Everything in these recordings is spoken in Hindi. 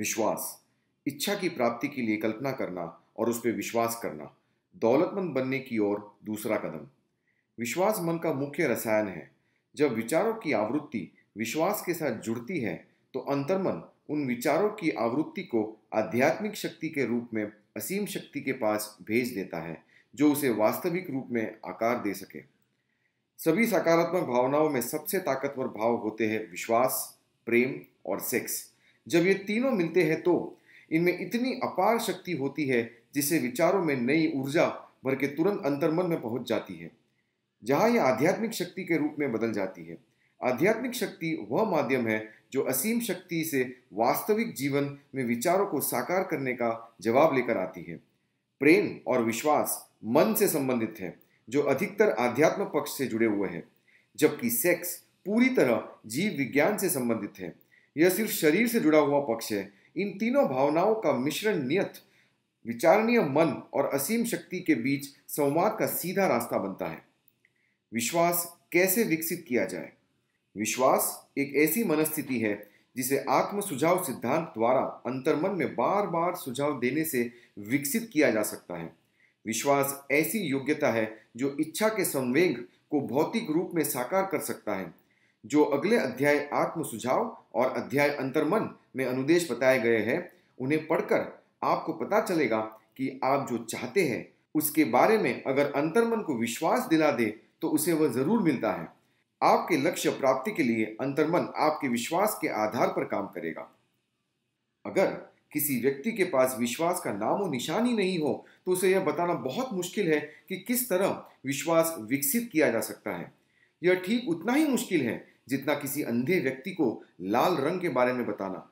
विश्वास इच्छा की प्राप्ति के लिए कल्पना करना और उस पर विश्वास करना दौलतमंद बनने की ओर दूसरा कदम विश्वास मन का मुख्य रसायन है जब विचारों की आवृत्ति विश्वास के साथ जुड़ती है तो अंतर्मन उन विचारों की आवृत्ति को आध्यात्मिक शक्ति के रूप में असीम शक्ति के पास भेज देता है जो उसे वास्तविक रूप में आकार दे सके सभी सकारात्मक भावनाओं में सबसे ताकतवर भाव होते हैं विश्वास प्रेम और सेक्स जब ये तीनों मिलते हैं तो इनमें इतनी अपार शक्ति होती है जिसे विचारों में नई ऊर्जा भर के तुरंत अंतर्मन में पहुंच जाती है जहाँ यह आध्यात्मिक शक्ति के रूप में बदल जाती है आध्यात्मिक शक्ति वह माध्यम है जो असीम शक्ति से वास्तविक जीवन में विचारों को साकार करने का जवाब लेकर आती है प्रेम और विश्वास मन से संबंधित है जो अधिकतर आध्यात्म पक्ष से जुड़े हुए हैं जबकि सेक्स पूरी तरह जीव विज्ञान से संबंधित है यह सिर्फ शरीर से जुड़ा हुआ पक्ष है इन तीनों भावनाओं का मिश्रण नियत विचारणीय मन और असीम शक्ति के बीच संवाद का सीधा रास्ता बनता है विश्वास कैसे विकसित किया जाए विश्वास एक ऐसी मनस्थिति है जिसे आत्म सुझाव सिद्धांत द्वारा अंतर्मन में बार बार सुझाव देने से विकसित किया जा सकता है विश्वास ऐसी योग्यता है जो इच्छा के संवेग को भौतिक रूप में साकार कर सकता है जो अगले अध्याय आत्म सुझाव और अध्याय अंतर्मन में अनुदेश बताए गए हैं उन्हें पढ़कर आपको पता चलेगा कि आप जो चाहते हैं उसके बारे में अगर अंतर्मन को विश्वास दिला दे तो उसे वह जरूर मिलता है आपके लक्ष्य प्राप्ति के लिए अंतर्मन आपके विश्वास के आधार पर काम करेगा अगर किसी व्यक्ति के पास विश्वास का नामो निशान ही नहीं हो तो उसे यह बताना बहुत मुश्किल है कि किस तरह विश्वास विकसित किया जा सकता है यह ठीक उतना ही मुश्किल है जितना किसी अंधे व्यक्ति को लाल रंग के बारे में बताना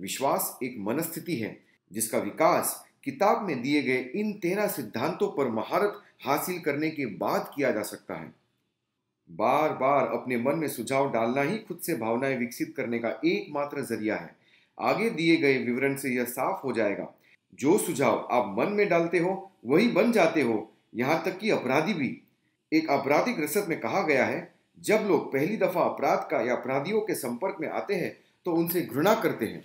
विश्वास एक मनस्थिति है जिसका विकास किताब में दिए गए इन तेरह सिद्धांतों पर महारत हासिल करने के बाद किया जा सकता है बार बार अपने मन में सुझाव डालना ही खुद से भावनाएं विकसित करने का एकमात्र जरिया है आगे दिए गए विवरण से यह साफ हो जाएगा जो सुझाव आप मन में डालते हो वही बन जाते हो यहाँ तक कि अपराधी भी एक आपराधिक रसद में कहा गया है जब लोग पहली दफा अपराध का या अपराधियों के संपर्क में आते हैं तो उनसे घृणा करते हैं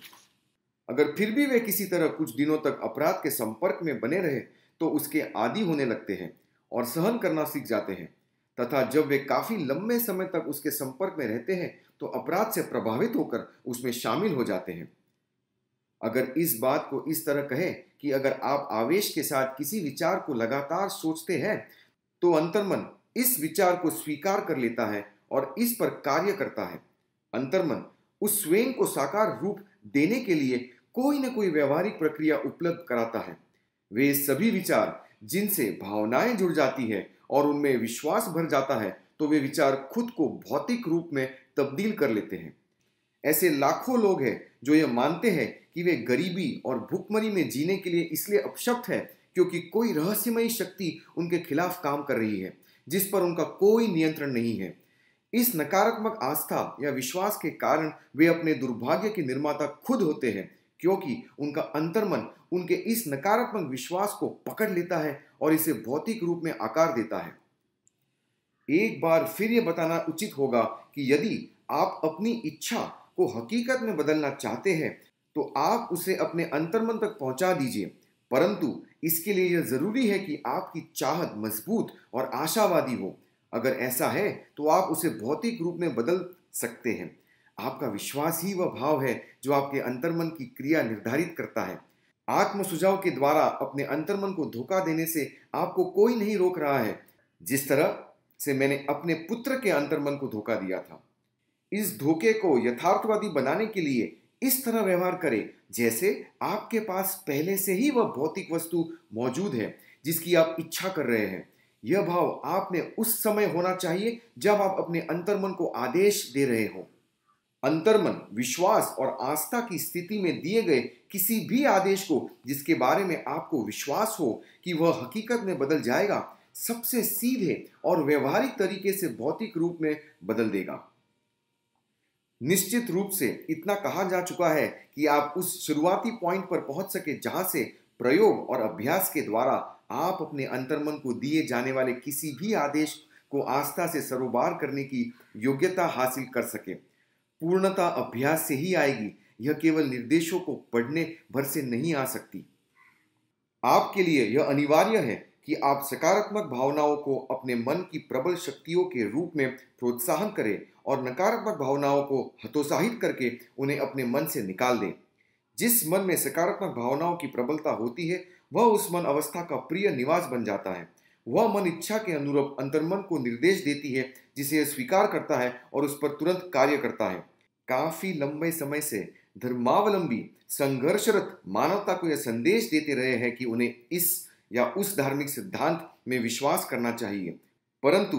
अगर फिर भी वे किसी तरह कुछ दिनों तक अपराध के संपर्क में बने रहे तो उसके आदि होने लगते हैं और सहन करना सीख जाते हैं तथा जब वे काफी लंबे समय तक उसके संपर्क में रहते हैं तो अपराध से प्रभावित होकर उसमें शामिल हो जाते हैं अगर इस बात को इस तरह कहें कि अगर आप आवेश के साथ किसी विचार को लगातार सोचते हैं तो अंतर्मन इस विचार को स्वीकार कर लेता है और इस पर कार्य करता है अंतर्मन उस स्वयं को साकार रूप देने के लिए कोई न कोई व्यवहारिक प्रक्रिया उपलब्ध कराता है वे सभी विचार जिनसे भावनाएं जुड़ जाती है और उनमें विश्वास भर जाता है तो वे विचार खुद को भौतिक रूप में तब्दील कर लेते हैं ऐसे लाखों लोग हैं जो ये मानते हैं कि वे गरीबी और भुखमरी में जीने के लिए इसलिए अपशक्त है क्योंकि कोई रहस्यमयी शक्ति उनके खिलाफ काम कर रही है जिस पर उनका कोई नियंत्रण नहीं है इस नकारात्मक आस्था या विश्वास के कारण वे अपने दुर्भाग्य के निर्माता खुद होते हैं क्योंकि उनका अंतर्मन उनके इस नकारात्मक विश्वास को पकड़ लेता है और इसे भौतिक रूप में आकार देता है एक बार फिर यह बताना उचित होगा कि यदि आप अपनी इच्छा को हकीकत में बदलना चाहते हैं तो आप उसे अपने अंतर्मन तक पहुंचा दीजिए परंतु इसके लिए यह ज़रूरी है कि आपकी चाहत मजबूत और आशावादी हो अगर ऐसा है तो आप उसे भौतिक रूप में बदल सकते हैं आपका विश्वास ही वह भाव है जो आपके अंतर्मन की क्रिया निर्धारित करता है आत्म सुझाव के द्वारा अपने अंतर्मन को धोखा देने से आपको कोई नहीं रोक रहा है जिस तरह से मैंने अपने पुत्र के अंतर्मन को धोखा दिया था इस धोखे को यथार्थवादी बनाने के लिए इस तरह व्यवहार करें जैसे आपके पास पहले से ही वह भौतिक वस्तु मौजूद है जिसकी आप इच्छा कर रहे हैं यह भाव आप में उस समय होना चाहिए जब आप अपने अंतर्मन को आदेश दे रहे हो अंतर्मन विश्वास और आस्था की स्थिति में दिए गए किसी भी आदेश को जिसके बारे में आपको विश्वास हो कि वह हकीकत में बदल जाएगा सबसे सीधे और व्यवहारिक तरीके से भौतिक रूप में बदल देगा निश्चित रूप से इतना कहा जा चुका है कि आप उस शुरुआती पॉइंट पर पहुंच सके जहां से प्रयोग और अभ्यास के द्वारा आप अपने अंतर्मन को दिए जाने वाले किसी भी आदेश को आस्था से सरोबार करने की योग्यता हासिल कर सके पूर्णता अभ्यास से ही आएगी यह केवल निर्देशों को पढ़ने भर से नहीं आ सकती आपके लिए यह अनिवार्य है कि आप सकारात्मक भावनाओं को अपने मन की प्रबल शक्तियों के रूप में प्रोत्साहन करें और नकारात्मक भावनाओं को हतोत्साहित करके उन्हें अपने मन से निकाल दें जिस मन में सकारात्मक भावनाओं की प्रबलता होती है वह उस मन अवस्था का प्रिय निवास बन जाता है वह मन इच्छा के अनुरूप अंतर्मन को निर्देश देती है जिसे स्वीकार करता है और उस पर तुरंत कार्य करता है काफी लंबे समय से धर्मावलंबी संघर्षरत मानवता को यह संदेश देते रहे हैं कि उन्हें इस या उस धार्मिक सिद्धांत में विश्वास करना चाहिए परंतु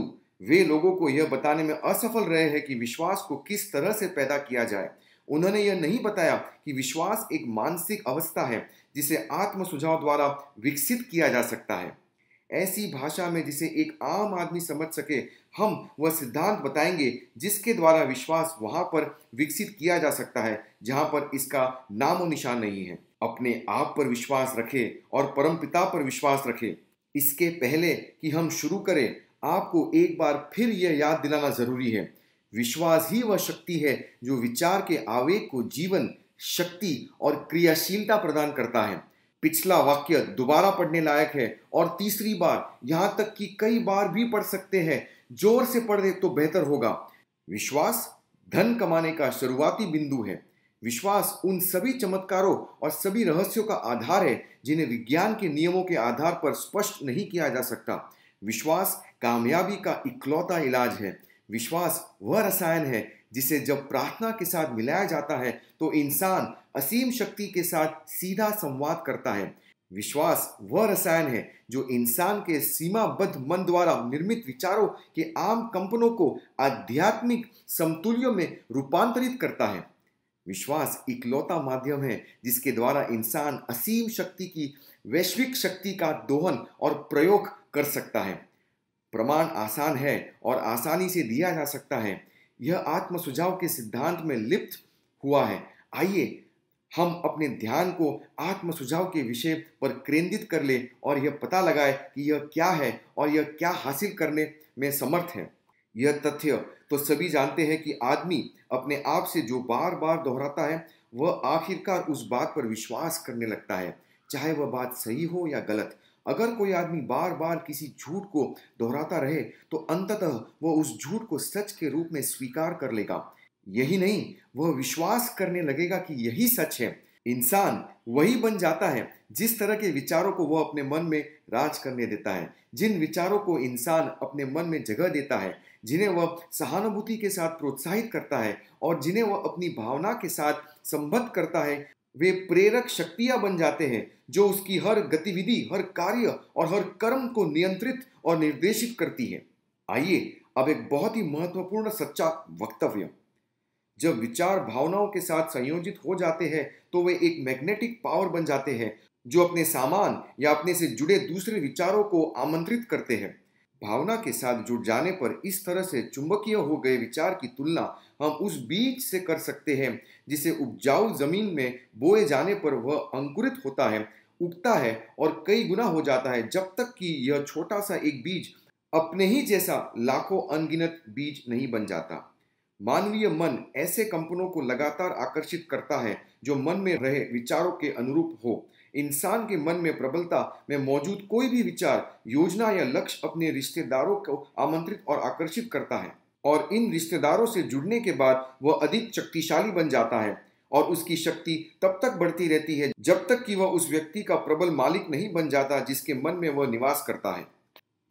वे लोगों को यह बताने में असफल रहे हैं कि विश्वास को किस तरह से पैदा किया जाए उन्होंने यह नहीं बताया कि विश्वास एक मानसिक अवस्था है जिसे आत्म सुझाव द्वारा विकसित किया जा सकता है ऐसी भाषा में जिसे एक आम आदमी समझ सके हम वह सिद्धांत बताएंगे जिसके द्वारा विश्वास वहाँ पर विकसित किया जा सकता है जहाँ पर इसका नामो निशान नहीं है अपने आप पर विश्वास रखें और परम पिता पर विश्वास रखें इसके पहले कि हम शुरू करें आपको एक बार फिर यह याद दिलाना जरूरी है विश्वास ही वह शक्ति है जो विचार के आवेग को जीवन शक्ति और क्रियाशीलता प्रदान करता है पिछला वाक्य दोबारा पढ़ने लायक है और तीसरी बार यहाँ तक कि कई बार भी पढ़ सकते हैं जोर से पढ़ दे तो बेहतर होगा विश्वास धन कमाने का शुरुआती बिंदु है विश्वास उन सभी चमत्कारों और सभी रहस्यों का आधार है जिन्हें विज्ञान के नियमों के आधार पर स्पष्ट नहीं किया जा सकता विश्वास कामयाबी का इकलौता इलाज है विश्वास वह रसायन है जिसे जब प्रार्थना के साथ मिलाया जाता है तो इंसान असीम शक्ति के साथ सीधा संवाद करता है विश्वास वह रसायन है जो इंसान के सीमाबद्ध मन द्वारा निर्मित विचारों के आम कंपनों को आध्यात्मिक समतुल्यों में रूपांतरित करता है विश्वास इकलौता माध्यम है जिसके द्वारा इंसान असीम शक्ति की वैश्विक शक्ति का दोहन और प्रयोग कर सकता है प्रमाण आसान है और आसानी से दिया जा सकता है यह आत्म सुझाव के सिद्धांत में लिप्त हुआ है आइए हम अपने ध्यान को आत्म सुझाव के विषय पर केंद्रित कर ले और यह पता लगाए कि यह क्या है और यह क्या हासिल करने में समर्थ है यह तथ्य तो सभी जानते हैं कि आदमी अपने आप से जो बार बार दोहराता है वह आखिरकार उस बात पर विश्वास करने लगता है चाहे वह बात सही हो या गलत अगर कोई आदमी बार बार किसी झूठ को दोहराता रहे तो अंततः वह उस झूठ को सच के रूप में स्वीकार कर लेगा यही नहीं वह विश्वास करने लगेगा कि यही सच है इंसान वही बन जाता है जिस तरह के विचारों को वह अपने मन में राज करने देता है जिन विचारों को इंसान अपने मन में जगह देता है जिन्हें वह सहानुभूति के साथ प्रोत्साहित करता है और जिन्हें वह अपनी भावना के साथ संबद्ध करता है वे प्रेरक शक्तियां बन जाते हैं जो उसकी हर गतिविधि हर कार्य और हर कर्म को नियंत्रित और निर्देशित करती है आइए अब एक बहुत ही महत्वपूर्ण सच्चा वक्तव्य जब विचार भावनाओं के साथ संयोजित हो जाते हैं तो वे एक मैग्नेटिक पावर बन जाते हैं जो अपने सामान या अपने से जुड़े दूसरे विचारों को आमंत्रित करते हैं भावना के साथ जुड़ जाने पर इस तरह से चुंबकीय हो गए विचार की तुलना हम उस बीज से कर सकते हैं जिसे उपजाऊ जमीन में बोए जाने पर वह अंकुरित होता है उगता है और कई गुना हो जाता है जब तक कि यह छोटा सा एक बीज अपने ही जैसा लाखों अनगिनत बीज नहीं बन जाता मानवीय मन ऐसे कंपनों को लगातार आकर्षित करता है जो मन में रहे विचारों के अनुरूप हो इंसान के मन में प्रबलता में मौजूद कोई भी विचार योजना या लक्ष्य अपने रिश्तेदारों को आमंत्रित और आकर्षित करता है और इन रिश्तेदारों से जुड़ने के बाद वह अधिक शक्तिशाली बन जाता है और उसकी शक्ति तब तक बढ़ती रहती है जब तक कि वह उस व्यक्ति का प्रबल मालिक नहीं बन जाता जिसके मन में वह निवास करता है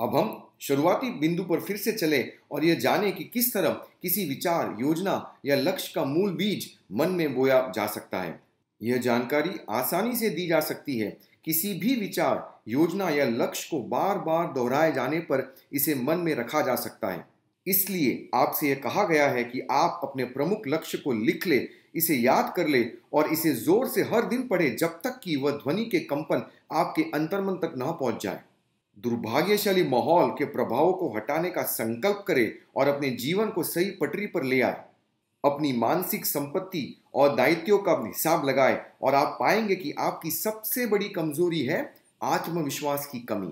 अब हम शुरुआती बिंदु पर फिर से चले और यह जाने कि किस तरह किसी विचार योजना या लक्ष्य का मूल बीज मन में बोया जा सकता है यह जानकारी आसानी से दी जा सकती है किसी भी विचार योजना या लक्ष्य को बार बार दोहराए जाने पर इसे मन में रखा जा सकता है इसलिए आपसे यह कहा गया है कि आप अपने प्रमुख लक्ष्य को लिख ले इसे याद कर ले और इसे जोर से हर दिन पढ़े जब तक कि वह ध्वनि के कंपन आपके अंतर्मन तक न पहुंच जाए दुर्भाग्यशाली माहौल के प्रभावों को हटाने का संकल्प करें और अपने जीवन को सही पटरी पर ले आए अपनी मानसिक संपत्ति और दायित्व का हिसाब लगाए और आप पाएंगे कि आपकी सबसे बड़ी कमजोरी है आत्मविश्वास की कमी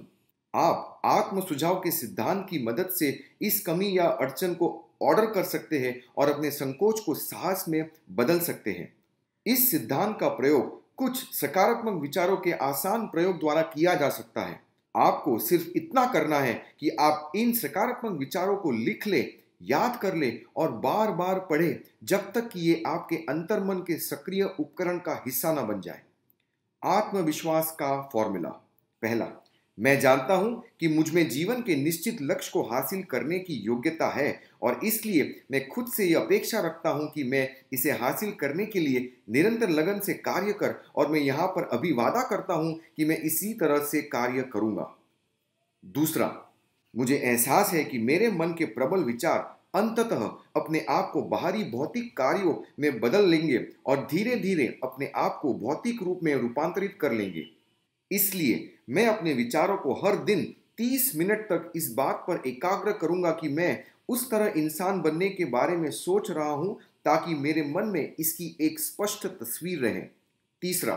आप आत्म सुझाव के सिद्धांत की मदद से इस कमी या अड़चन को ऑर्डर कर सकते हैं और अपने संकोच को साहस में बदल सकते हैं इस सिद्धांत का प्रयोग कुछ सकारात्मक विचारों के आसान प्रयोग द्वारा किया जा सकता है आपको सिर्फ इतना करना है कि आप इन सकारात्मक विचारों को लिख लें याद कर ले और बार बार पढ़े जब तक कि ये आपके अंतर्मन के सक्रिय उपकरण का हिस्सा ना बन जाए आत्मविश्वास का फॉर्मूला पहला मैं जानता हूं कि मुझमें जीवन के निश्चित लक्ष्य को हासिल करने की योग्यता है और इसलिए मैं खुद से यह अपेक्षा रखता हूं कि मैं इसे हासिल करने के लिए निरंतर लगन से कार्य कर और मैं यहां पर अभी वादा करता हूं कि मैं इसी तरह से कार्य करूंगा दूसरा मुझे एहसास है कि मेरे मन के प्रबल विचार अंततः अपने आप को बाहरी भौतिक कार्यों में बदल लेंगे और धीरे धीरे अपने आप को भौतिक रूप में रूपांतरित कर लेंगे इसलिए मैं अपने विचारों को हर दिन 30 मिनट तक इस बात पर एकाग्र करूंगा कि मैं उस तरह इंसान बनने के बारे में सोच रहा हूं ताकि मेरे मन में इसकी एक स्पष्ट तस्वीर रहे तीसरा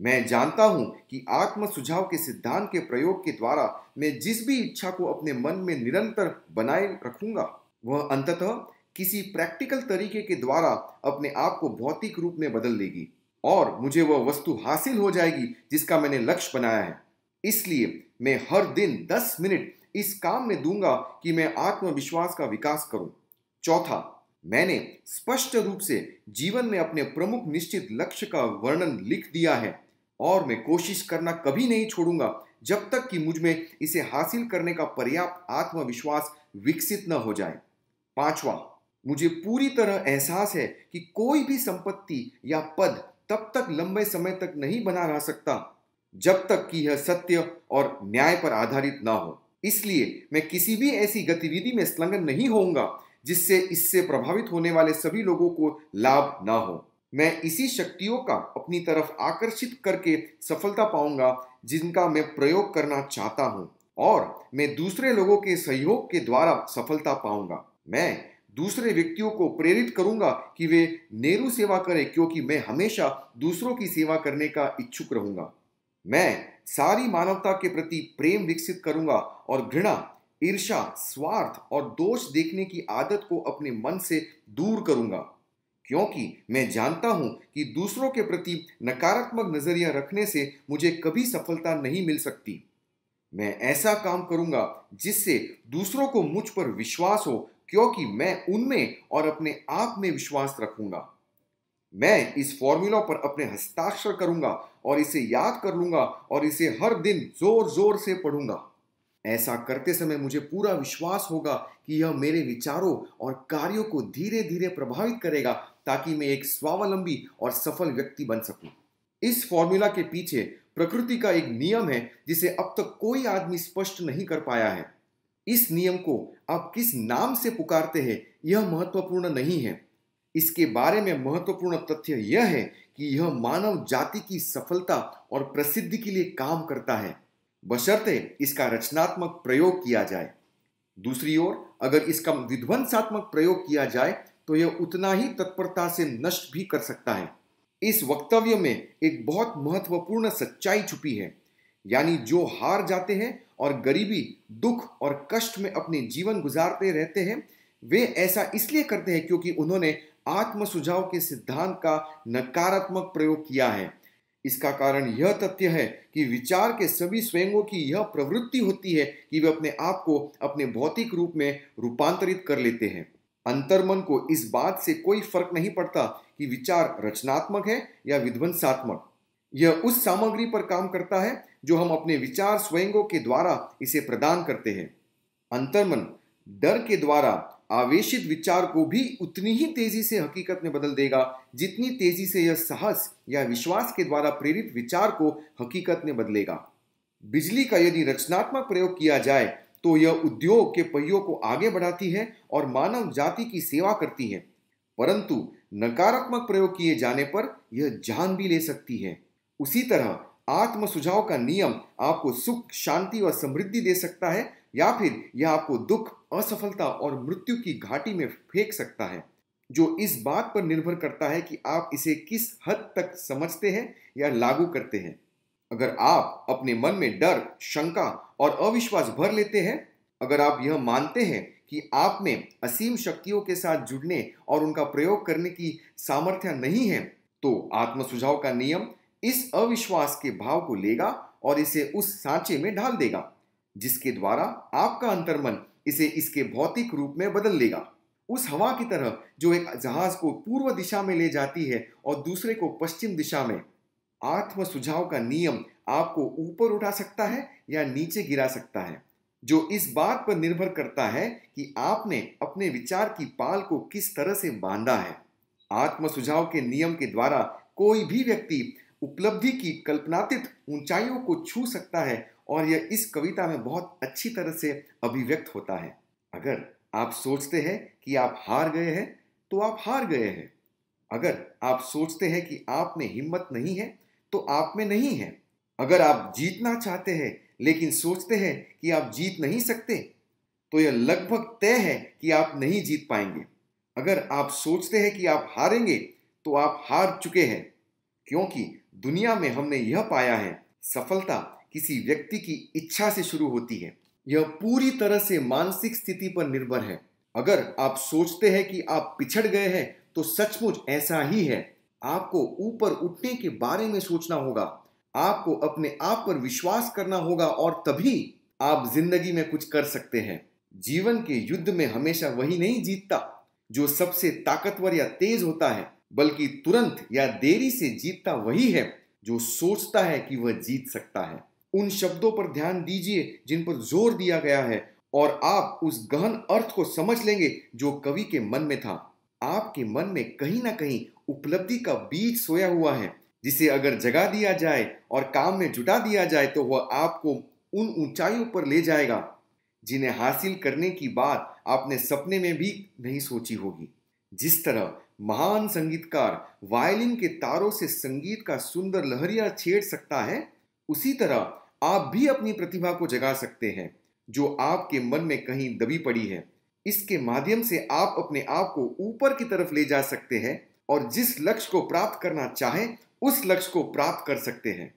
मैं जानता हूं कि आत्म सुझाव के सिद्धांत के प्रयोग के द्वारा मैं जिस भी इच्छा को अपने मन में निरंतर बनाए रखूंगा वह अंततः किसी प्रैक्टिकल तरीके के द्वारा अपने आप को भौतिक रूप में बदल देगी और मुझे वह वस्तु हासिल हो जाएगी जिसका मैंने लक्ष्य बनाया है इसलिए मैं हर दिन दस मिनट इस काम में दूंगा कि मैं आत्मविश्वास का विकास करूं चौथा मैंने स्पष्ट रूप से जीवन में अपने प्रमुख निश्चित लक्ष्य का वर्णन लिख दिया है और मैं कोशिश करना कभी नहीं छोड़ूंगा जब तक कि मुझ में इसे हासिल करने का पर्याप्त आत्मविश्वास विकसित न हो जाए पांचवा मुझे पूरी तरह एहसास है कि कोई भी संपत्ति या पद तब तक लंबे समय तक नहीं बना रह सकता जब तक कि यह सत्य और न्याय पर आधारित ना हो इसलिए मैं किसी भी ऐसी गतिविधि में संलग्न नहीं होऊंगा जिससे इससे प्रभावित होने वाले सभी लोगों को लाभ ना हो मैं इसी शक्तियों का अपनी तरफ आकर्षित करके सफलता पाऊंगा जिनका मैं प्रयोग करना चाहता हूँ और मैं दूसरे लोगों के सहयोग के द्वारा सफलता पाऊंगा मैं दूसरे व्यक्तियों को प्रेरित करूंगा कि वे नेहरू सेवा करें क्योंकि मैं हमेशा दूसरों की सेवा करने का इच्छुक रहूंगा मैं सारी मानवता के प्रति प्रेम विकसित करूंगा और घृणा ईर्षा स्वार्थ और दोष देखने की आदत को अपने मन से दूर करूंगा क्योंकि मैं जानता हूं कि दूसरों के प्रति नकारात्मक नजरिया रखने से मुझे कभी सफलता नहीं मिल सकती मैं ऐसा काम करूंगा जिससे दूसरों को मुझ पर विश्वास हो क्योंकि मैं उनमें और अपने आप में विश्वास रखूंगा मैं इस फॉर्मूला पर अपने हस्ताक्षर करूंगा और इसे याद कर लूंगा और इसे हर दिन जोर जोर से पढ़ूंगा ऐसा करते समय मुझे पूरा विश्वास होगा कि यह मेरे विचारों और कार्यों को धीरे धीरे प्रभावित करेगा ताकि मैं एक स्वावलंबी और सफल व्यक्ति बन सकूं। इस फॉर्मूला के पीछे प्रकृति का एक नियम है जिसे अब तक कोई आदमी स्पष्ट नहीं कर पाया है इस नियम को आप किस नाम से पुकारते हैं यह महत्वपूर्ण नहीं है इसके बारे में महत्वपूर्ण तथ्य यह है कि यह मानव जाति की सफलता और प्रसिद्धि के लिए काम करता है बशर्ते इसका रचनात्मक प्रयोग किया जाए दूसरी ओर अगर इसका विध्वंसात्मक प्रयोग किया जाए तो यह उतना ही तत्परता से नष्ट भी कर सकता है इस वक्तव्य में एक बहुत महत्वपूर्ण सच्चाई छुपी है यानी जो हार जाते हैं और गरीबी दुख और कष्ट में अपने जीवन गुजारते रहते हैं वे ऐसा इसलिए करते हैं क्योंकि उन्होंने आत्म सुझाव के सिद्धांत का नकारात्मक प्रयोग किया है इसका कारण यह तथ्य है कि विचार के सभी स्वयंों की यह प्रवृत्ति होती है कि वे अपने आप को अपने भौतिक रूप में रूपांतरित कर लेते हैं अंतर्मन को इस बात से कोई फर्क नहीं पड़ता कि विचार रचनात्मक है या विध्वंसात्मक यह उस सामग्री पर काम करता है जो हम अपने विचार स्वयंगों के द्वारा इसे प्रदान करते हैं अंतर्मन डर के द्वारा आवेशित विचार को भी उतनी ही तेजी से हकीकत में बदल देगा जितनी तेजी से यह साहस या विश्वास के द्वारा प्रेरित विचार को हकीकत में बदलेगा बिजली का यदि रचनात्मक प्रयोग किया जाए तो यह उद्योग के पहियों को आगे बढ़ाती है और मानव जाति की सेवा करती है परंतु नकारात्मक प्रयोग किए जाने पर यह जान भी ले सकती है उसी तरह आत्म सुझाव का नियम आपको सुख शांति और समृद्धि दे सकता है या फिर यह आपको दुख असफलता और मृत्यु की घाटी में फेंक सकता है जो इस बात पर निर्भर करता है कि आप इसे किस हद तक समझते हैं या लागू करते हैं अगर आप अपने मन में डर शंका और अविश्वास भर लेते हैं अगर आप यह मानते हैं कि आप में असीम शक्तियों के साथ जुड़ने और उनका प्रयोग करने की सामर्थ्य नहीं है तो आत्म सुझाव का नियम इस अविश्वास के भाव को लेगा और इसे उस सांचे में ढाल देगा जिसके द्वारा आपका अंतर्मन इसे इसके भौतिक रूप में बदल लेगा उस हवा की तरह जो एक जहाज को पूर्व दिशा में ले जाती है और दूसरे को पश्चिम दिशा में आत्म सुझाव का नियम आपको ऊपर उठा सकता है या नीचे गिरा सकता है जो इस बात पर निर्भर करता है कि आपने अपने विचार की पाल को किस तरह से बांधा है आत्म सुझाव के नियम के द्वारा कोई भी व्यक्ति उपलब्धि की कल्पनातीत ऊंचाइयों को छू सकता है और यह इस कविता में बहुत अच्छी तरह से अभिव्यक्त होता है अगर आप सोचते हैं कि आप हार गए हैं तो आप हार गए हैं अगर आप सोचते हैं कि आप में हिम्मत नहीं है तो आप में नहीं है अगर आप जीतना चाहते हैं लेकिन सोचते हैं कि आप जीत नहीं सकते तो यह लगभग तय है कि आप नहीं जीत पाएंगे अगर आप सोचते हैं कि आप हारेंगे तो आप हार चुके हैं क्योंकि दुनिया में हमने यह पाया है सफलता किसी व्यक्ति की इच्छा से शुरू होती है यह पूरी तरह से मानसिक स्थिति पर निर्भर है अगर आप सोचते हैं कि आप पिछड़ गए हैं तो सचमुच ऐसा ही है आपको ऊपर उठने के बारे में सोचना होगा आपको अपने आप पर विश्वास करना होगा और तभी आप जिंदगी में कुछ कर सकते हैं जीवन के युद्ध में हमेशा वही नहीं जीतता जो सबसे ताकतवर या तेज होता है बल्कि तुरंत या देरी से जीतता वही है जो सोचता है कि वह जीत सकता है उन शब्दों पर ध्यान दीजिए जिन पर जोर दिया गया है और आप उस गहन अर्थ को समझ लेंगे जो कवि के मन में था आपके मन में कहीं ना कहीं उपलब्धि का बीज सोया हुआ है जिसे अगर जगा दिया जाए और काम में जुटा दिया जाए तो वह आपको उन ऊंचाइयों पर ले जाएगा जिन्हें हासिल करने की बात आपने सपने में भी नहीं सोची होगी जिस तरह महान संगीतकार वायलिन के तारों से संगीत का सुंदर लहरिया छेड़ सकता है उसी तरह आप भी अपनी प्रतिभा को जगा सकते हैं जो आपके मन में कहीं दबी पड़ी है इसके माध्यम से आप अपने आप को ऊपर की तरफ ले जा सकते हैं और जिस लक्ष्य को प्राप्त करना चाहे उस लक्ष्य को प्राप्त कर सकते हैं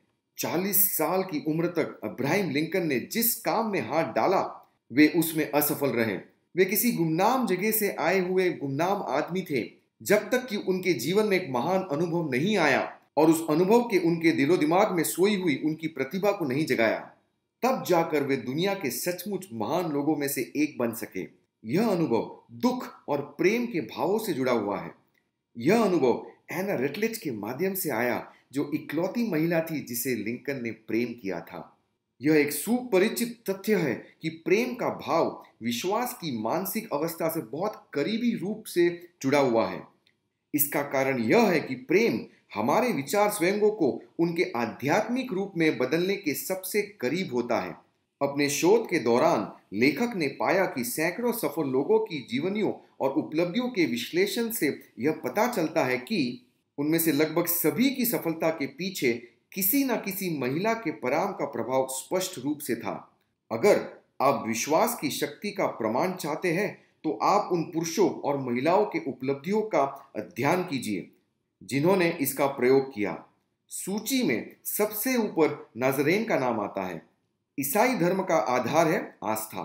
चालीस साल की उम्र तक अब्राहिम लिंकन ने जिस काम में हाथ डाला वे उसमें असफल रहे वे किसी गुमनाम जगह से आए हुए गुमनाम आदमी थे जब तक कि उनके जीवन में एक महान अनुभव नहीं आया और उस अनुभव के उनके दिलो दिमाग में सोई हुई उनकी प्रतिभा को नहीं जगाया तब जाकर वे दुनिया के सचमुच महान लोगों में से एक बन सके यह अनुभव दुख और प्रेम के भावों से जुड़ा हुआ है यह अनुभव एना रेटलेज के माध्यम से आया जो इकलौती महिला थी जिसे लिंकन ने प्रेम किया था यह एक सुपरिचित तथ्य है कि प्रेम का भाव विश्वास की मानसिक अवस्था से बहुत करीबी रूप से जुड़ा हुआ है इसका कारण यह है कि प्रेम हमारे विचार स्वयं को उनके आध्यात्मिक रूप में बदलने के सबसे करीब होता है अपने शोध के दौरान लेखक ने पाया कि सैकड़ों सफल लोगों की जीवनियों और उपलब्धियों के विश्लेषण से यह पता चलता है कि उनमें से लगभग सभी की सफलता के पीछे किसी न किसी महिला के पराम का प्रभाव स्पष्ट रूप से था अगर आप विश्वास की शक्ति का प्रमाण चाहते हैं तो आप उन पुरुषों और महिलाओं के उपलब्धियों का अध्ययन कीजिए जिन्होंने इसका प्रयोग किया सूची में सबसे ऊपर नाजरेन का नाम आता है ईसाई धर्म का आधार है आस्था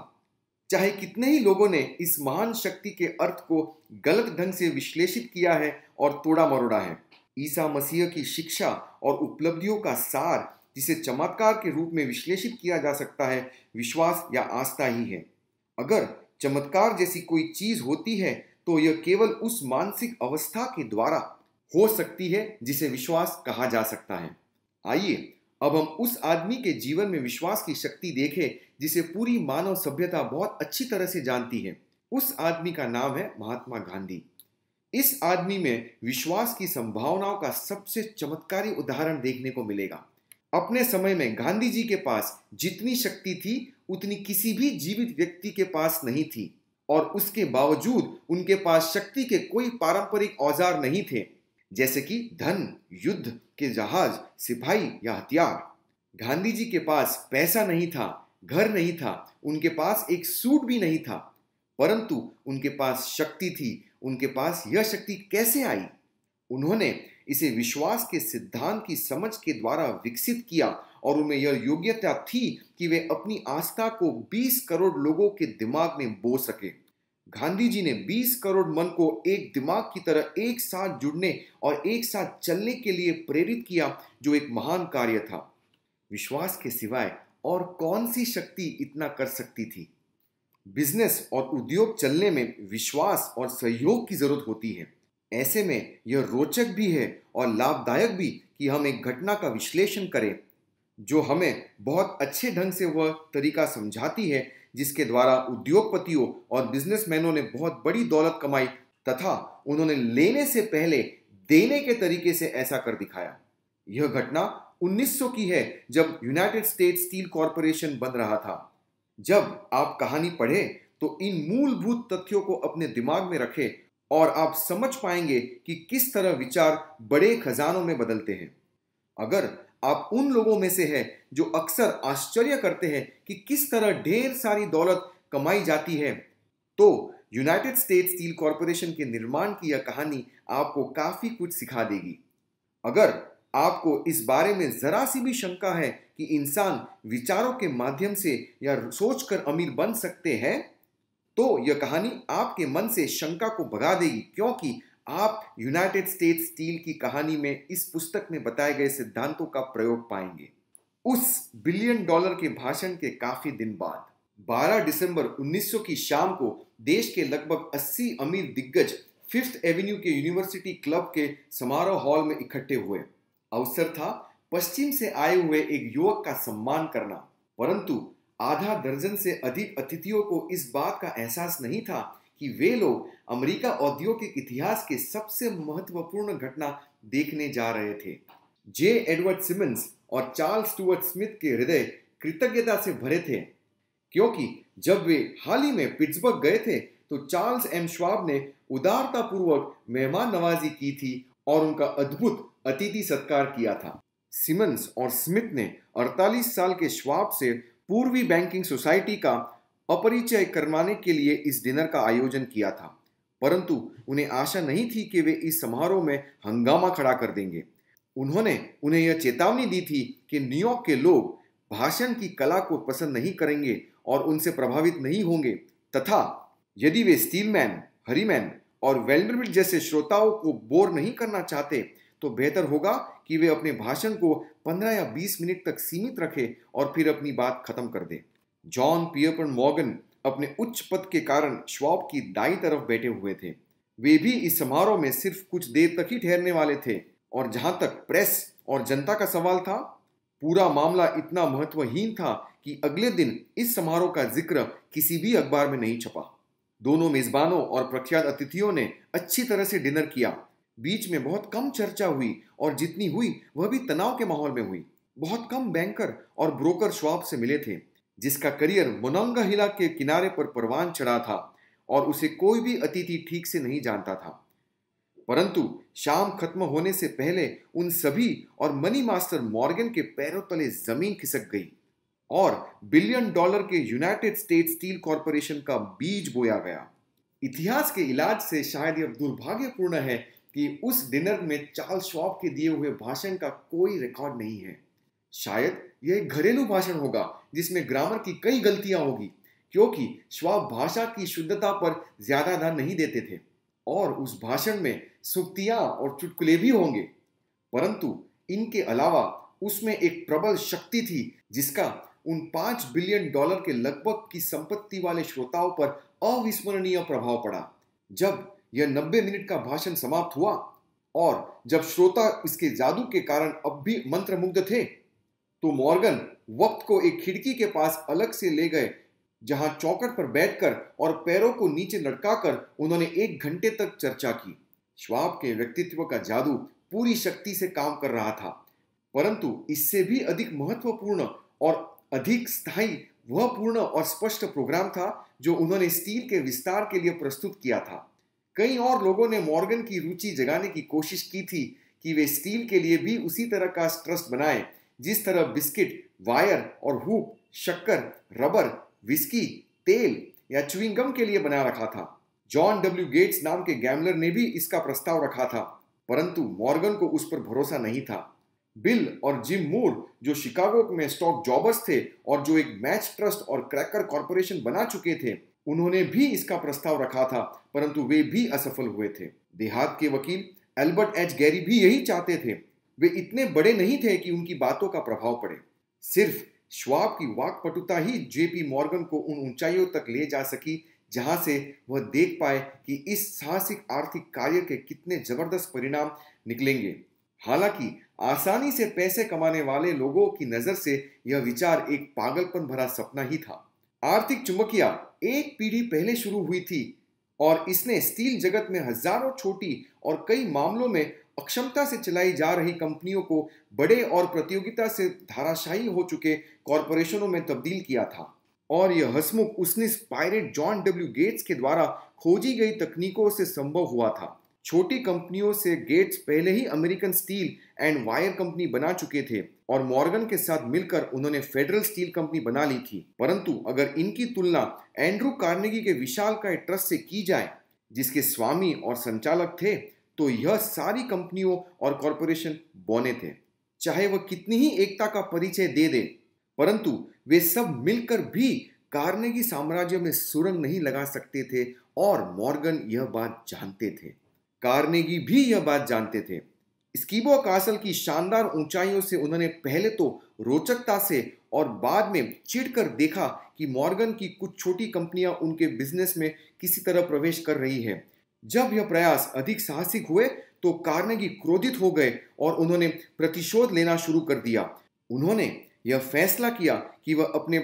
चाहे कितने ही लोगों ने इस महान शक्ति के अर्थ को गलत ढंग से विश्लेषित किया है और तोड़ा मरोड़ा है ईसा मसीह की शिक्षा और उपलब्धियों का सार जिसे चमत्कार के रूप में विश्लेषित किया जा सकता है विश्वास या आस्था ही है अगर चमत्कार जैसी कोई चीज होती है तो यह केवल उस मानसिक अवस्था के द्वारा हो सकती है जिसे विश्वास कहा जा सकता है आइए अब हम उस आदमी के जीवन में विश्वास की शक्ति देखें जिसे पूरी मानव सभ्यता बहुत अच्छी तरह से जानती है उस आदमी का नाम है महात्मा गांधी इस आदमी में विश्वास की संभावनाओं का सबसे चमत्कारी उदाहरण देखने को मिलेगा अपने समय में गांधी जी के पास जितनी शक्ति थी उतनी किसी भी जीवित व्यक्ति के पास नहीं थी और उसके बावजूद उनके पास शक्ति के कोई पारंपरिक औजार नहीं थे जैसे कि धन युद्ध के जहाज सिपाही या हथियार गांधी जी के पास पैसा नहीं था घर नहीं था उनके पास एक सूट भी नहीं था परंतु उनके पास शक्ति थी उनके पास यह शक्ति कैसे आई उन्होंने इसे विश्वास के सिद्धांत की समझ के द्वारा विकसित किया और उनमें यह योग्यता थी कि वे अपनी आस्था को 20 करोड़ लोगों के दिमाग में बो सके गांधी जी ने 20 करोड़ मन को एक दिमाग की तरह एक साथ जुड़ने और एक साथ चलने के लिए प्रेरित किया जो एक महान कार्य था विश्वास के सिवाय और कौन सी शक्ति इतना कर सकती थी बिजनेस और उद्योग चलने में विश्वास और सहयोग की जरूरत होती है ऐसे में यह रोचक भी है और लाभदायक भी कि हम एक घटना का विश्लेषण करें जो हमें बहुत अच्छे ढंग से वह तरीका समझाती है जिसके द्वारा उद्योगपतियों और बिजनेसमैनों ने बहुत बड़ी दौलत कमाई तथा उन्होंने लेने से पहले देने के तरीके से ऐसा कर दिखाया यह घटना 1900 की है जब यूनाइटेड स्टेट स्टील कॉरपोरेशन बन रहा था जब आप कहानी पढ़े तो इन मूलभूत तथ्यों को अपने दिमाग में रखें और आप समझ पाएंगे कि किस तरह विचार बड़े खजानों में बदलते हैं अगर आप उन लोगों में से हैं जो अक्सर आश्चर्य करते हैं कि किस तरह ढेर सारी दौलत कमाई जाती है तो यूनाइटेड स्टेट स्टील कॉरपोरेशन के निर्माण की यह कहानी आपको काफ़ी कुछ सिखा देगी अगर आपको इस बारे में ज़रा सी भी शंका है कि इंसान विचारों के माध्यम से या सोचकर अमीर बन सकते हैं तो यह कहानी आपके मन से शंका को भगा देगी क्योंकि आप यूनाइटेड स्टेट स्टील की कहानी में इस पुस्तक में बताए गए सिद्धांतों का प्रयोग पाएंगे उस बिलियन डॉलर के भाषण के काफी दिन बाद 12 दिसंबर 1900 की शाम को देश के लगभग 80 अमीर दिग्गज फिफ्थ एवेन्यू के यूनिवर्सिटी क्लब के समारोह हॉल में इकट्ठे हुए अवसर था पश्चिम से आए हुए एक युवक का सम्मान करना परंतु आधा दर्जन से अधिक अतिथियों को इस बात का एहसास नहीं था कि वे लोग अमेरिका औद्योगिक इतिहास के सबसे महत्वपूर्ण घटना देखने जा रहे थे जे एडवर्ड सिमंस और चार्ल्स स्टुअर्ट स्मिथ के हृदय कृतज्ञता से भरे थे क्योंकि जब वे हाल ही में पिट्सबर्ग गए थे तो चार्ल्स एम श्वाब ने उदारतापूर्वक मेहमान नवाजी की थी और उनका अद्भुत अतिथि सत्कार किया था सिमंस और स्मिथ ने 48 साल के श्वाब से पूर्वी बैंकिंग सोसाइटी का अपरिचय करवाने के लिए इस डिनर का आयोजन किया था परंतु उन्हें आशा नहीं थी कि वे इस समारोह में हंगामा खड़ा कर देंगे उन्होंने उन्हें यह चेतावनी दी थी कि न्यूयॉर्क के लोग भाषण की कला को पसंद नहीं करेंगे और उनसे प्रभावित नहीं होंगे तथा यदि वे स्टीलमैन हरीमैन और वेल्डरबिल्ट जैसे श्रोताओं को बोर नहीं करना चाहते तो बेहतर होगा कि वे अपने भाषण को 15 या 20 मिनट तक सीमित रखें और फिर अपनी बात खत्म कर दें जॉन पियरपन मॉर्गन अपने उच्च पद के कारण श्वाब की दाई तरफ बैठे हुए थे वे भी इस समारोह में सिर्फ कुछ देर तक ही ठहरने वाले थे और जहां तक प्रेस और जनता का सवाल था पूरा मामला इतना महत्वहीन था कि अगले दिन इस समारोह का जिक्र किसी भी अखबार में नहीं छपा दोनों मेजबानों और प्रख्यात अतिथियों ने अच्छी तरह से डिनर किया बीच में बहुत कम चर्चा हुई और जितनी हुई वह भी तनाव के माहौल में हुई बहुत कम बैंकर और ब्रोकर श्वाब से मिले थे जिसका करियर मोनंगा हिला के किनारे पर परवान चढ़ा था और उसे कोई भी अतिथि ठीक से नहीं जानता था परंतु शाम खत्म होने से पहले उन सभी और मनी मास्टर मॉर्गन के पैरों तले जमीन खिसक गई और बिलियन डॉलर के यूनाइटेड स्टेट स्टील कॉरपोरेशन का बीज बोया गया इतिहास के इलाज से शायद यह दुर्भाग्यपूर्ण है कि उस डिनर में चार्ल्स शॉप के दिए हुए भाषण का कोई रिकॉर्ड नहीं है शायद यह एक घरेलू भाषण होगा जिसमें ग्रामर की कई गलतियां होगी क्योंकि श्वाब भाषा की शुद्धता पर ज्यादा ध्यान नहीं देते थे और उस भाषण में सुक्तियां और चुटकुले भी होंगे परंतु इनके अलावा उसमें एक प्रबल शक्ति थी जिसका उन पांच बिलियन डॉलर के लगभग की संपत्ति वाले श्रोताओं पर अविस्मरणीय प्रभाव पड़ा जब यह नब्बे मिनट का भाषण समाप्त हुआ और जब श्रोता इसके जादू के कारण अब भी मंत्रमुग्ध थे तो मॉर्गन वक्त को एक खिड़की के पास अलग से ले गए जहां चौकट पर बैठकर और पैरों को नीचे लटकाकर उन्होंने एक घंटे तक चर्चा की श्वाब के व्यक्तित्व का जादू पूरी शक्ति से काम कर रहा था परंतु इससे भी अधिक महत्वपूर्ण और अधिक स्थायी वह पूर्ण और स्पष्ट प्रोग्राम था जो उन्होंने स्टील के विस्तार के लिए प्रस्तुत किया था कई और लोगों ने मॉर्गन की रुचि जगाने की कोशिश की थी कि वे स्टील के लिए भी उसी तरह का ट्रस्ट बनाएं जिस तरह बिस्किट वायर और हुप शक्कर रबर विस्की तेल या चुविंगम के लिए बना रखा था जॉन डब्ल्यू गेट्स नाम के गैमलर ने भी इसका प्रस्ताव रखा था परंतु मॉर्गन को उस पर भरोसा नहीं था बिल और जिम मूर जो शिकागो में स्टॉक जॉबर्स थे और जो एक मैच ट्रस्ट और क्रैकर कॉरपोरेशन बना चुके थे उन्होंने भी इसका प्रस्ताव रखा था परंतु वे भी असफल हुए थे देहात के वकील एल्बर्ट एच गैरी भी यही चाहते थे वे इतने बड़े नहीं थे कि उनकी बातों का प्रभाव पड़े सिर्फ श्वाब की वाकपटुता ही जेपी मॉर्गन को उन ऊंचाइयों तक ले जा सकी जहां से वह देख पाए कि इस साहसिक आर्थिक कार्य के कितने जबरदस्त परिणाम निकलेंगे हालांकि आसानी से पैसे कमाने वाले लोगों की नजर से यह विचार एक पागलपन भरा सपना ही था आर्थिक चुंबकिया एक पीढ़ी पहले शुरू हुई थी और इसने स्टील जगत में हजारों छोटी और कई मामलों में अक्षमता से चलाई जा रही कंपनियों को बड़े और प्रतियोगिता से धाराशाही हो चुके कॉरपोरेशनों में तब्दील किया था और यह हसमुख उसने पायरेट जॉन डब्ल्यू गेट्स के द्वारा खोजी गई तकनीकों से संभव हुआ था छोटी कंपनियों से गेट्स पहले ही American steel and wire company बना चुके थे और मॉर्गन के साथ मिलकर उन्होंने फेडरल स्टील कंपनी बना ली थी परंतु अगर इनकी तुलना एंड्रू कार्नेगी के विशाल का ट्रस्ट से की जाए जिसके स्वामी और संचालक थे तो यह सारी कंपनियों और कॉरपोरेशन बोने थे चाहे वह कितनी ही एकता का परिचय दे दे परंतु वे सब मिलकर भी कार्नेगी साम्राज्य में सुरंग नहीं लगा सकते थे और मॉर्गन यह बात जानते थे कार्नेगी भी यह बात जानते थे स्कीबो कासल की शानदार ऊंचाइयों से उन्होंने पहले तो रोचकता से और बाद में चिड़कर देखा कि मॉर्गन की कुछ छोटी कंपनियां उनके बिजनेस में किसी तरह प्रवेश कर रही है जब यह प्रयास अधिक साहसिक हुए तो कार्नेगी क्रोधित हो गए और उन्होंने प्रतिशोध लेना शुरू कर दिया उन्होंने यह फैसला किया कि वह अपने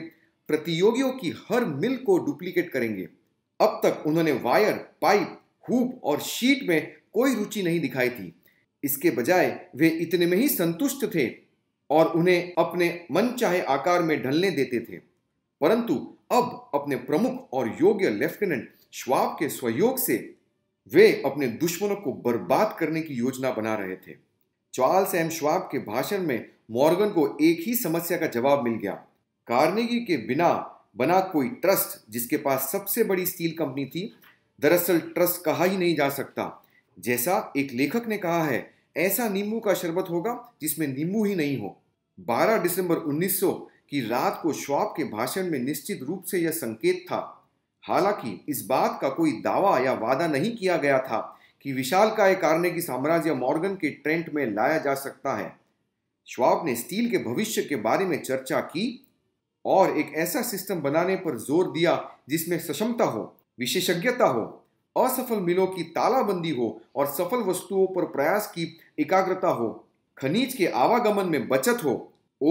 प्रतियोगियों की हर मिल को डुप्लीकेट करेंगे अब तक उन्होंने वायर पाइप हुप और शीट में कोई रुचि नहीं दिखाई थी इसके बजाय वे इतने में ही संतुष्ट थे और उन्हें अपने मनचाहे आकार में ढलने देते थे परंतु अब अपने प्रमुख और योग्य लेफ्टिनेंट श्वाब के सहयोग से वे अपने दुश्मनों को बर्बाद करने की योजना बना रहे थे चार्ल्स एम श्वाब के भाषण में मॉर्गन को एक ही समस्या का जवाब मिल गया कार्नेगी के बिना बना कोई ट्रस्ट जिसके पास सबसे बड़ी स्टील कंपनी थी दरअसल ट्रस्ट कहा ही नहीं जा सकता जैसा एक लेखक ने कहा है ऐसा नींबू का शरबत होगा जिसमें नींबू ही नहीं हो 12 दिसंबर 1900 की रात को श्वाब के भाषण में निश्चित रूप से यह संकेत था हालांकि इस बात का कोई दावा या वादा नहीं किया गया था कि विशाल का एक की साम्राज्य मॉर्गन के ट्रेंट में लाया जा सकता है श्वाब ने स्टील के भविष्य के बारे में चर्चा की और एक ऐसा सिस्टम बनाने पर जोर दिया जिसमें सक्षमता हो विशेषज्ञता हो असफल मिलों की तालाबंदी हो और सफल वस्तुओं पर प्रयास की एकाग्रता हो खनिज के आवागमन में बचत हो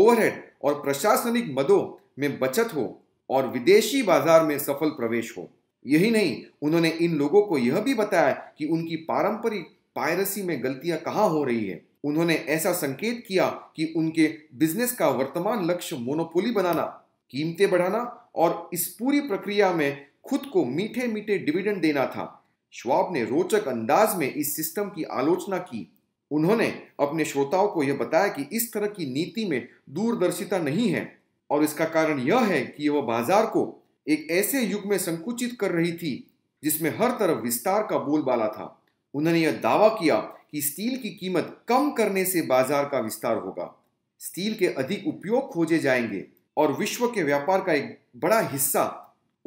ओवरहेड और प्रशासनिक मदों में बचत हो और विदेशी बाजार में सफल प्रवेश हो यही नहीं उन्होंने इन लोगों को यह भी बताया कि उनकी पारंपरिक पायरेसी में गलतियां कहाँ हो रही है उन्होंने ऐसा संकेत किया कि उनके बिजनेस का वर्तमान लक्ष्य मोनोपोली बनाना कीमतें बढ़ाना और इस पूरी प्रक्रिया में खुद को मीठे मीठे डिविडेंड देना था श्वाब ने रोचक अंदाज में इस सिस्टम की आलोचना की उन्होंने अपने श्रोताओं को यह बताया कि इस तरह की नीति में दूरदर्शिता नहीं है और इसका कारण यह है कि वह बाजार को एक ऐसे युग में संकुचित कर रही थी जिसमें हर तरफ विस्तार का बोलबाला था उन्होंने यह दावा किया कि स्टील की कीमत कम करने से बाजार का विस्तार होगा स्टील के अधिक उपयोग खोजे जाएंगे और विश्व के व्यापार का एक बड़ा हिस्सा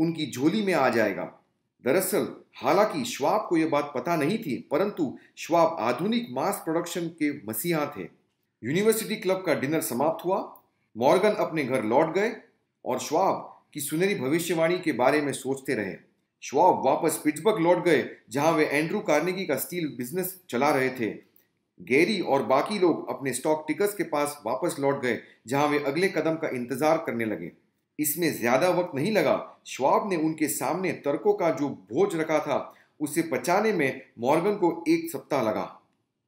उनकी झोली में आ जाएगा दरअसल हालांकि श्वाब को यह बात पता नहीं थी परंतु श्वाब आधुनिक मास प्रोडक्शन के मसीहा थे यूनिवर्सिटी क्लब का डिनर समाप्त हुआ मॉर्गन अपने घर लौट गए और श्वाब की सुनहरी भविष्यवाणी के बारे में सोचते रहे श्वाब वापस पिट्सबर्ग लौट गए जहां वे एंड्रू कार्नेगी का स्टील बिजनेस चला रहे थे गैरी और बाकी लोग अपने स्टॉक टिकर्स के पास वापस लौट गए जहां वे अगले कदम का इंतजार करने लगे इसमें ज्यादा वक्त नहीं लगा श्वाब ने उनके सामने तर्कों का जो भोज रखा था उसे पचाने में मॉर्गन को एक सप्ताह लगा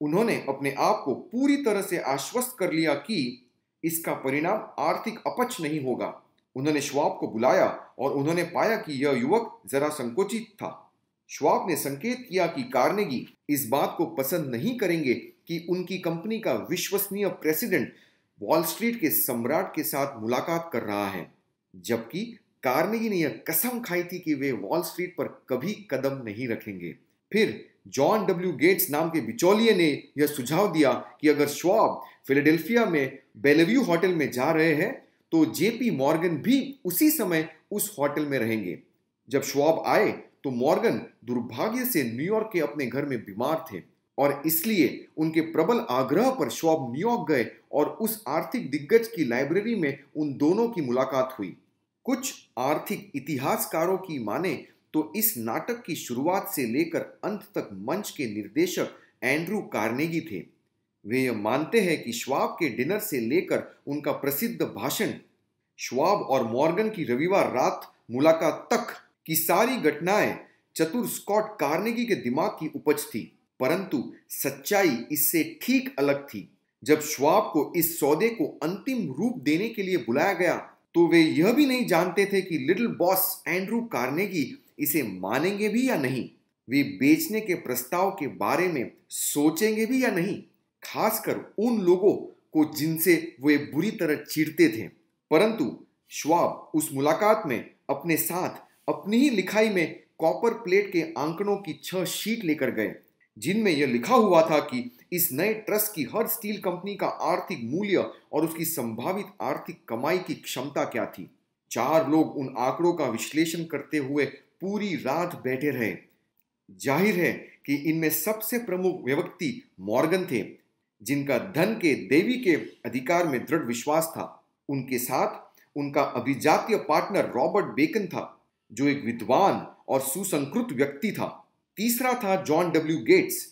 उन्होंने अपने आप को पूरी तरह से आश्वस्त कर लिया कि इसका परिणाम आर्थिक अपच नहीं होगा उन्होंने श्वाब को बुलाया और उन्होंने पाया कि यह युवक जरा संकोचित था श्वाब ने संकेत किया कि कार्नेगी इस बात को पसंद नहीं करेंगे कि उनकी कंपनी का विश्वसनीय प्रेसिडेंट वॉल स्ट्रीट के सम्राट के साथ मुलाकात कर रहा है जबकि कार्नेगी ने यह कसम खाई थी कि वे वॉल स्ट्रीट पर कभी कदम नहीं रखेंगे फिर जॉन डब्ल्यू गेट्स नाम के बिचौलिए ने यह सुझाव दिया कि अगर श्वाब फिलाडेल्फिया में बेलव्यू होटल में जा रहे हैं तो जेपी मॉर्गन भी उसी समय उस होटल में रहेंगे जब श्वाब आए तो मॉर्गन दुर्भाग्य से न्यूयॉर्क के अपने घर में बीमार थे और इसलिए उनके प्रबल आग्रह पर श्वाब न्यूयॉर्क गए और उस आर्थिक दिग्गज की लाइब्रेरी में उन दोनों की मुलाकात हुई कुछ आर्थिक इतिहासकारों की माने तो इस नाटक की शुरुआत से लेकर अंत तक मंच के निर्देशक एंड्रू कार्नेगी थे वे यह मानते हैं कि श्वाब के डिनर से लेकर उनका प्रसिद्ध भाषण श्वाब और मॉर्गन की रविवार रात मुलाकात तक की सारी घटनाएं चतुर स्कॉट कार्नेगी के दिमाग की उपज थी परंतु सच्चाई इससे ठीक अलग थी जब श्वाब को इस सौदे को अंतिम रूप देने के लिए बुलाया गया तो वे यह भी नहीं जानते थे कि लिटिल बॉस एंड्रू कार्नेगी इसे मानेंगे भी या नहीं वे बेचने के प्रस्ताव के बारे में सोचेंगे भी या नहीं खासकर उन लोगों को जिनसे वे बुरी तरह चीरते थे परंतु श्वाब उस मुलाकात में अपने साथ अपनी ही लिखाई में कॉपर प्लेट के आंकड़ों की छह शीट लेकर गए जिनमें यह लिखा हुआ था कि इस नए ट्रस्ट की हर स्टील कंपनी का आर्थिक मूल्य और उसकी संभावित आर्थिक कमाई की क्षमता क्या थी चार लोग उन आंकड़ों का विश्लेषण करते हुए पूरी रात बैठे रहे जाहिर है कि इनमें सबसे प्रमुख व्यक्ति मॉर्गन थे जिनका धन के देवी के अधिकार में दृढ़ विश्वास था उनके साथ उनका अभिजातीय पार्टनर रॉबर्ट बेकन था जो एक विद्वान और सुसंस्कृत व्यक्ति था तीसरा था जॉन डब्ल्यू गेट्स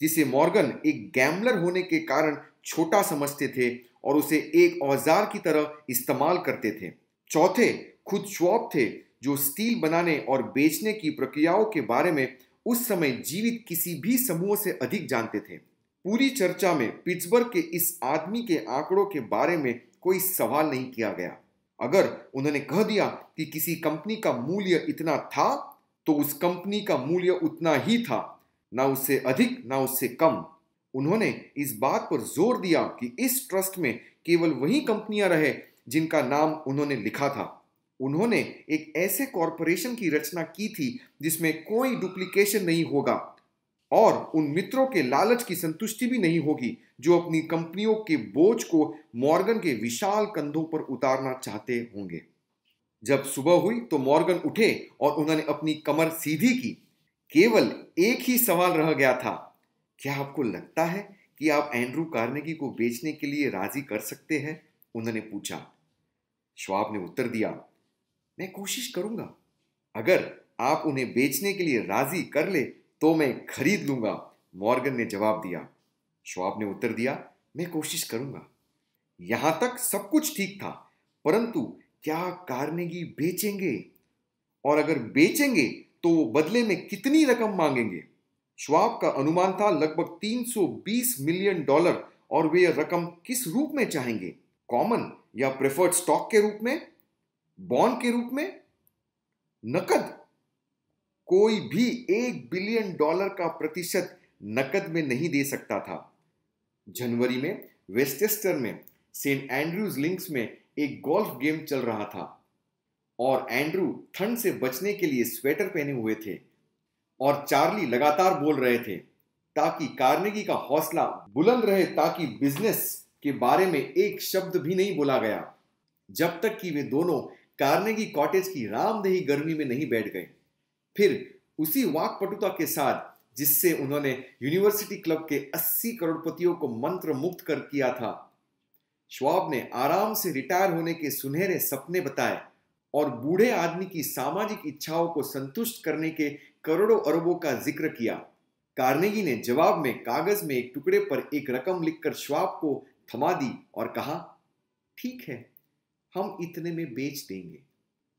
जिसे मॉर्गन एक गैम्बलर होने के कारण छोटा समझते थे और उसे एक औजार की तरह इस्तेमाल करते थे चौथे खुद श्वॉप थे जो स्टील बनाने और बेचने की प्रक्रियाओं के बारे में उस समय जीवित किसी भी समूह से अधिक जानते थे पूरी चर्चा में पिट्सबर्ग के इस आदमी के आंकड़ों के बारे में कोई सवाल नहीं किया गया अगर उन्होंने कह दिया कि किसी कंपनी का मूल्य इतना था तो उस कंपनी का मूल्य उतना ही था ना उससे अधिक ना उससे कम उन्होंने इस बात पर जोर दिया कि इस ट्रस्ट में केवल वही कंपनियां रहे जिनका नाम उन्होंने लिखा था उन्होंने एक ऐसे कॉरपोरेशन की रचना की थी जिसमें कोई डुप्लीकेशन नहीं होगा और उन मित्रों के लालच की संतुष्टि भी नहीं होगी जो अपनी कंपनियों के बोझ को मॉर्गन के विशाल कंधों पर उतारना चाहते होंगे जब सुबह हुई तो मॉर्गन उठे और उन्होंने अपनी कमर सीधी की केवल एक ही सवाल रह गया था क्या आपको लगता है कि आप एंड्रू कार्नेगी को बेचने के लिए राजी कर सकते हैं उन्होंने पूछा श्वाब ने उत्तर दिया मैं कोशिश करूंगा अगर आप उन्हें बेचने के लिए राजी कर ले तो मैं खरीद लूंगा मॉर्गन ने जवाब दिया श्वाब ने उत्तर दिया मैं कोशिश करूंगा यहां तक सब कुछ ठीक था परंतु क्या कार्नेगी बेचेंगे और अगर बेचेंगे तो वो बदले में कितनी रकम मांगेंगे श्वाब का अनुमान था लगभग 320 मिलियन डॉलर और वे रकम किस रूप में चाहेंगे कॉमन या प्रेफर्ड स्टॉक के रूप में बॉन्ड के रूप में नकद कोई भी एक बिलियन डॉलर का प्रतिशत नकद में नहीं दे सकता था जनवरी में वेस्टेस्टर में सेंट एंड्रूज लिंक्स में एक गोल्फ गेम चल रहा था और एंड्रू ठंड से बचने के लिए स्वेटर पहने हुए थे और चार्ली लगातार बोल रहे थे ताकि कार्नेगी का हौसला बुलंद रहे ताकि बिजनेस के बारे में एक शब्द भी नहीं बोला गया जब तक कि वे दोनों कार्नेगी कॉटेज की रामदेही गर्मी में नहीं बैठ गए फिर उसी वाकपटुता के साथ जिससे उन्होंने यूनिवर्सिटी क्लब के 80 करोड़पतियों को मंत्र मुक्त कर किया था श्वाब ने आराम से रिटायर होने के सुनहरे सपने बताए और बूढ़े आदमी की सामाजिक इच्छाओं को संतुष्ट करने के करोड़ों अरबों का जिक्र किया कार्नेगी ने जवाब में कागज में एक टुकड़े पर एक रकम लिखकर श्वाब को थमा दी और कहा ठीक है हम इतने में बेच देंगे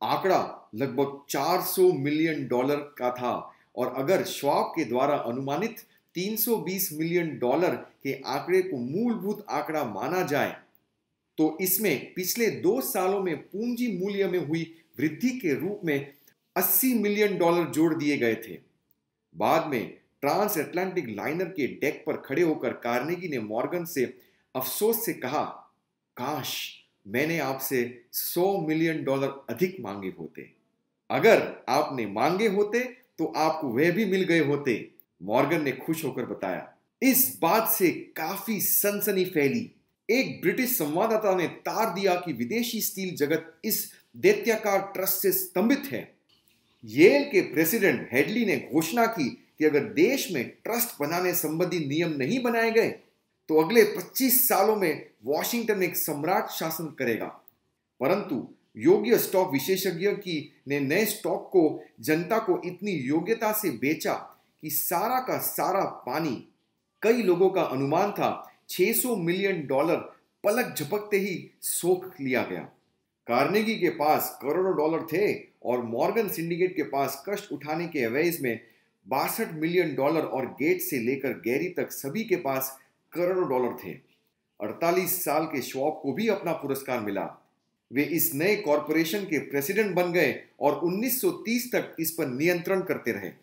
आंकड़ा लगभग 400 मिलियन डॉलर का था और अगर श्वाब के द्वारा अनुमानित 320 मिलियन डॉलर के आंकड़े को मूलभूत आंकड़ा माना जाए तो इसमें पिछले दो सालों में पूंजी मूल्य में हुई वृद्धि के रूप में 80 मिलियन डॉलर जोड़ दिए गए थे बाद में ट्रांस एटलांटिक लाइनर के डेक पर खड़े होकर कार्नेगी ने मॉर्गन से अफसोस से कहा काश मैंने आपसे 100 मिलियन डॉलर अधिक मांगे होते अगर आपने मांगे होते तो आपको वह भी मिल गए होते मॉर्गन ने खुश होकर बताया इस बात से काफी सनसनी फैली एक ब्रिटिश संवाददाता ने तार दिया कि विदेशी स्टील जगत इस दैत्याकार ट्रस्ट से स्तंभित है येल के प्रेसिडेंट हेडली ने घोषणा की कि अगर देश में ट्रस्ट बनाने संबंधी नियम नहीं बनाए गए तो अगले 25 सालों में वॉशिंगटन एक सम्राट शासन करेगा परंतु योग्य स्टॉक विशेषज्ञ की ने नए स्टॉक को जनता को इतनी योग्यता से बेचा कि सारा का सारा पानी कई लोगों का अनुमान था 600 मिलियन डॉलर पलक झपकते ही सोख लिया गया कार्नेगी के पास करोड़ों डॉलर थे और मॉर्गन सिंडिकेट के पास कष्ट उठाने के अवैज में बासठ मिलियन डॉलर और गेट से लेकर गैरी तक सभी के पास करोड़ों डॉलर थे 48 साल के श्वॉब को भी अपना पुरस्कार मिला वे इस नए कॉरपोरेशन के प्रेसिडेंट बन गए और 1930 तक इस पर नियंत्रण करते रहे